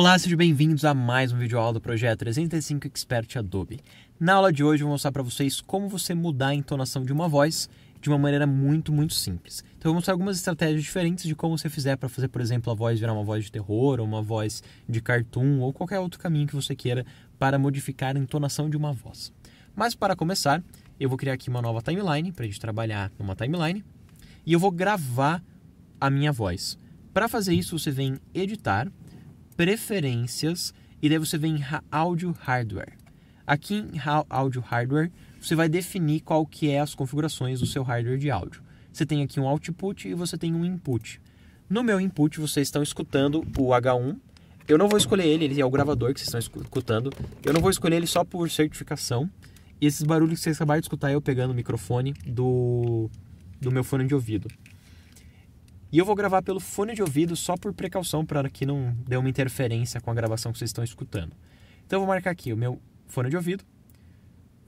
Olá, sejam bem-vindos a mais um vídeo aula do projeto 305 Expert Adobe. Na aula de hoje eu vou mostrar para vocês como você mudar a entonação de uma voz de uma maneira muito, muito simples. Então eu vou mostrar algumas estratégias diferentes de como você fizer para fazer, por exemplo, a voz virar uma voz de terror, ou uma voz de cartoon, ou qualquer outro caminho que você queira para modificar a entonação de uma voz. Mas para começar, eu vou criar aqui uma nova timeline para a gente trabalhar numa timeline e eu vou gravar a minha voz. Para fazer isso, você vem editar preferências e daí você vem em áudio hardware. Aqui em áudio hardware, você vai definir qual que é as configurações do seu hardware de áudio. Você tem aqui um output e você tem um input. No meu input, vocês estão escutando o H1. Eu não vou escolher ele, ele é o gravador que vocês estão escutando. Eu não vou escolher ele só por certificação. E esses barulhos que vocês acabaram de escutar, eu pegando o microfone do, do meu fone de ouvido. E eu vou gravar pelo fone de ouvido só por precaução para que não dê uma interferência com a gravação que vocês estão escutando. Então eu vou marcar aqui o meu fone de ouvido.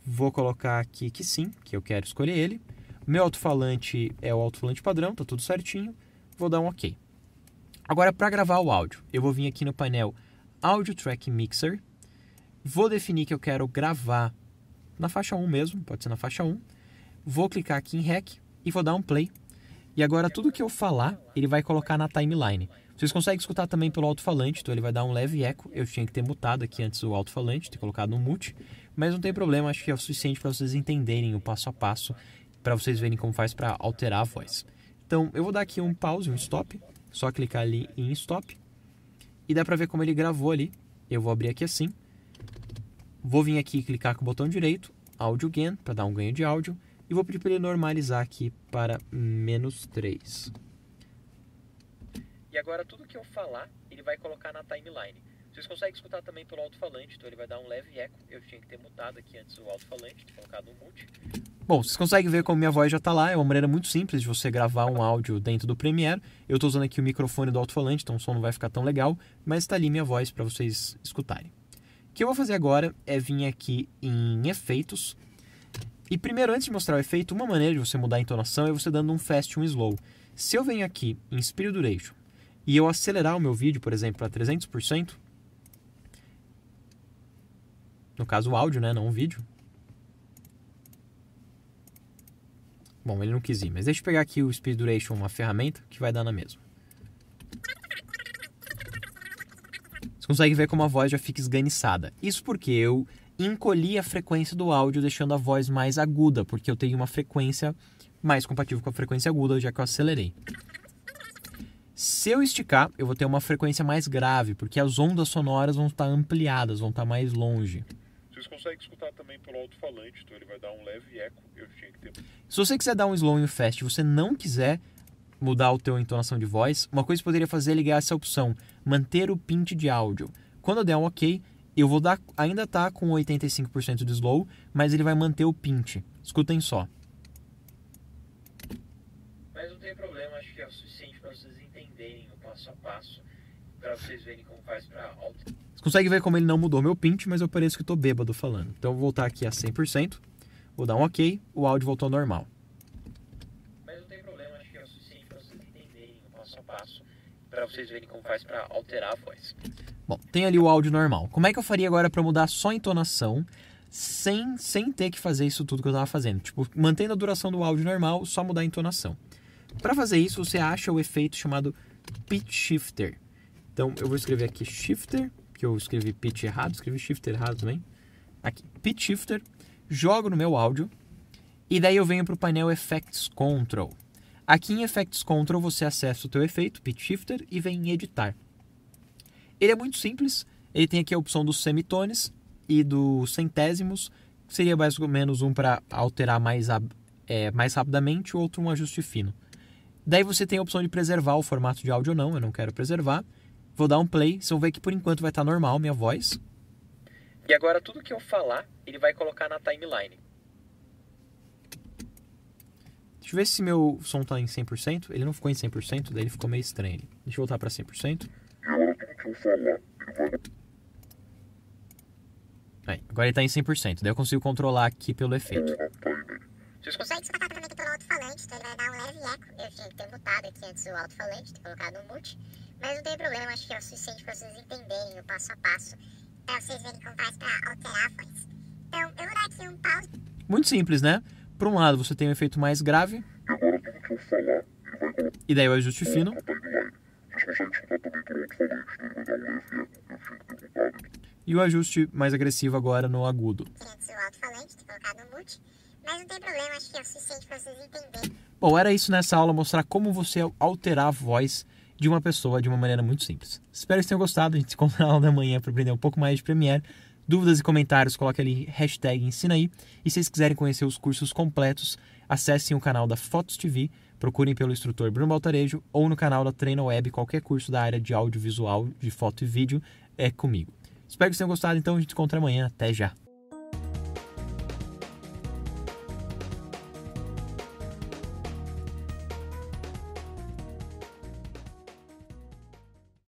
Vou colocar aqui que sim, que eu quero escolher ele. Meu alto-falante é o alto-falante padrão, tá tudo certinho. Vou dar um OK. Agora para gravar o áudio, eu vou vir aqui no painel Audio Track Mixer. Vou definir que eu quero gravar na faixa 1 mesmo, pode ser na faixa 1. Vou clicar aqui em REC e vou dar um play e agora tudo que eu falar, ele vai colocar na timeline. Vocês conseguem escutar também pelo alto-falante, então ele vai dar um leve eco. Eu tinha que ter mutado aqui antes o alto-falante, ter colocado no mute, mas não tem problema, acho que é o suficiente para vocês entenderem o passo a passo, para vocês verem como faz para alterar a voz. Então, eu vou dar aqui um pause, um stop, só clicar ali em stop. E dá para ver como ele gravou ali. Eu vou abrir aqui assim. Vou vir aqui e clicar com o botão direito, áudio gain, para dar um ganho de áudio. E vou pedir para ele normalizar aqui para menos 3. E agora tudo que eu falar, ele vai colocar na timeline. Vocês conseguem escutar também pelo alto-falante, então ele vai dar um leve eco. Eu tinha que ter mutado aqui antes o alto-falante, colocado um mute. Bom, vocês conseguem ver como minha voz já está lá. É uma maneira muito simples de você gravar um áudio dentro do Premiere. Eu estou usando aqui o microfone do alto-falante, então o som não vai ficar tão legal, mas está ali minha voz para vocês escutarem. O que eu vou fazer agora é vir aqui em Efeitos, e primeiro, antes de mostrar o efeito, uma maneira de você mudar a entonação é você dando um fast e um slow. Se eu venho aqui em Duration e eu acelerar o meu vídeo, por exemplo, a 300%, no caso o áudio, né, não o vídeo. Bom, ele não quis ir, mas deixa eu pegar aqui o Speed Duration, uma ferramenta que vai dar na mesma. Você consegue ver como a voz já fica esganiçada. Isso porque eu encolhi a frequência do áudio, deixando a voz mais aguda, porque eu tenho uma frequência mais compatível com a frequência aguda, já que eu acelerei. Se eu esticar, eu vou ter uma frequência mais grave, porque as ondas sonoras vão estar ampliadas, vão estar mais longe. Vocês conseguem escutar também pelo alto-falante, então ele vai dar um leve eco. Eu tinha que ter... Se você quiser dar um slow e um fast, você não quiser mudar o teu entonação de voz, uma coisa que poderia fazer é ligar essa opção, manter o pint de áudio. Quando eu der um OK, eu vou dar, ainda tá com 85% de slow, mas ele vai manter o pint. Escutem só. Mas não tem problema, acho que é o suficiente para vocês entenderem o passo a passo, para vocês verem como faz para alto. Você consegue ver como ele não mudou meu pint, mas eu pareço que tô bêbado falando. Então eu vou voltar aqui a 100%, vou dar um OK, o áudio voltou ao normal. para vocês verem como faz para alterar a voz. Bom, tem ali o áudio normal. Como é que eu faria agora para mudar só a entonação? Sem, sem ter que fazer isso tudo que eu estava fazendo. Tipo, mantendo a duração do áudio normal, só mudar a entonação. Para fazer isso, você acha o efeito chamado pitch shifter. Então, eu vou escrever aqui shifter, que eu escrevi pitch errado, escrevi shifter errado também. Aqui, pitch shifter, jogo no meu áudio, e daí eu venho para o painel Effects Control. Aqui em Effects Control você acessa o teu efeito, Pitch Shifter, e vem em Editar. Ele é muito simples, ele tem aqui a opção dos semitones e dos centésimos, que seria mais ou menos um para alterar mais, é, mais rapidamente, o outro um ajuste fino. Daí você tem a opção de preservar o formato de áudio ou não, eu não quero preservar. Vou dar um play, vocês vão ver que por enquanto vai estar normal minha voz. E agora tudo que eu falar, ele vai colocar na timeline. Deixa eu ver se meu som tá em 100%. Ele não ficou em 100%, daí ele ficou meio estranho. Deixa eu voltar pra 100%. Aí, agora ele tá em 100%, daí eu consigo controlar aqui pelo efeito. Vocês conseguem destacar também pelo alto-falante, então ele vai dar um leve eco. Eu tinha que ter mutado aqui antes o alto-falante, ter colocado no mute. Mas não tem problema, acho que é o suficiente pra vocês entenderem o passo a passo, Pra vocês verem como faz para alterar a voz. Então, eu vou dar aqui um pause. Muito simples, né? por um lado, você tem um efeito mais grave. E agora tudo que eu falar, ele vai E daí E o ajuste mais agressivo agora no agudo. É Bom, era isso nessa aula, mostrar como você alterar a voz de uma pessoa de uma maneira muito simples. Espero que tenham gostado, a gente se encontra na aula da manhã para aprender um pouco mais de Premiere. Dúvidas e comentários, coloque ali hashtag ensina aí. E se vocês quiserem conhecer os cursos completos, acessem o canal da Fotos TV, procurem pelo instrutor Bruno Baltarejo ou no canal da Treina Web, qualquer curso da área de audiovisual, de foto e vídeo é comigo. Espero que vocês tenham gostado, então a gente se encontra amanhã. Até já!